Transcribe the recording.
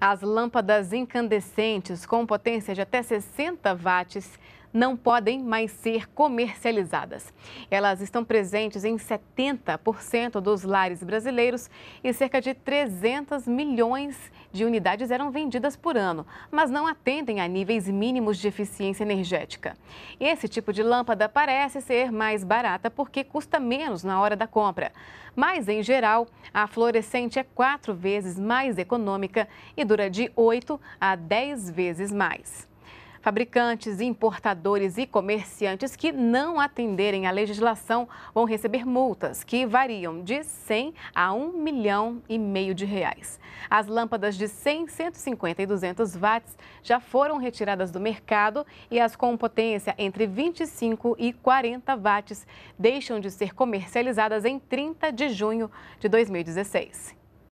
As lâmpadas incandescentes com potência de até 60 watts não podem mais ser comercializadas. Elas estão presentes em 70% dos lares brasileiros e cerca de 300 milhões de unidades eram vendidas por ano, mas não atendem a níveis mínimos de eficiência energética. Esse tipo de lâmpada parece ser mais barata porque custa menos na hora da compra. Mas, em geral, a fluorescente é quatro vezes mais econômica e dura de 8 a 10 vezes mais. Fabricantes, importadores e comerciantes que não atenderem à legislação vão receber multas que variam de 100 a 1 milhão e meio de reais. As lâmpadas de 100, 150 e 200 watts já foram retiradas do mercado e as com potência entre 25 e 40 watts deixam de ser comercializadas em 30 de junho de 2016.